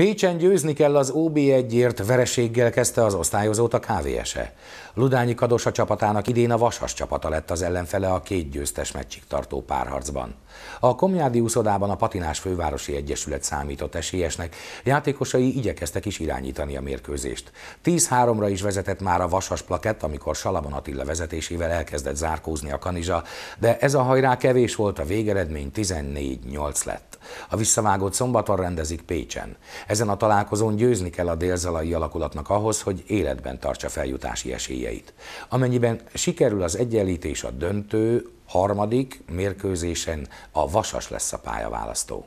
Pécsen győzni kell az OB1-ért, vereséggel kezdte az osztályozót a KVS-e. Ludányi Kadosa csapatának idén a Vasas csapata lett az ellenfele a két győztes meccsig tartó párharcban. A Komjádi úszodában a Patinás Fővárosi Egyesület számított esélyesnek, játékosai igyekeztek is irányítani a mérkőzést. 10-3-ra is vezetett már a Vasas plakett, amikor Salamon Attila vezetésével elkezdett zárkózni a kanizsa, de ez a hajrá kevés volt, a végeredmény 14-8 lett. A visszavágót szombaton rendezik Pécsen. Ezen a találkozón győzni kell a délzalai alakulatnak ahhoz, hogy életben tartsa feljutási esélyeit. Amennyiben sikerül az egyenlítés a döntő, harmadik mérkőzésen a vasas lesz a pályaválasztó.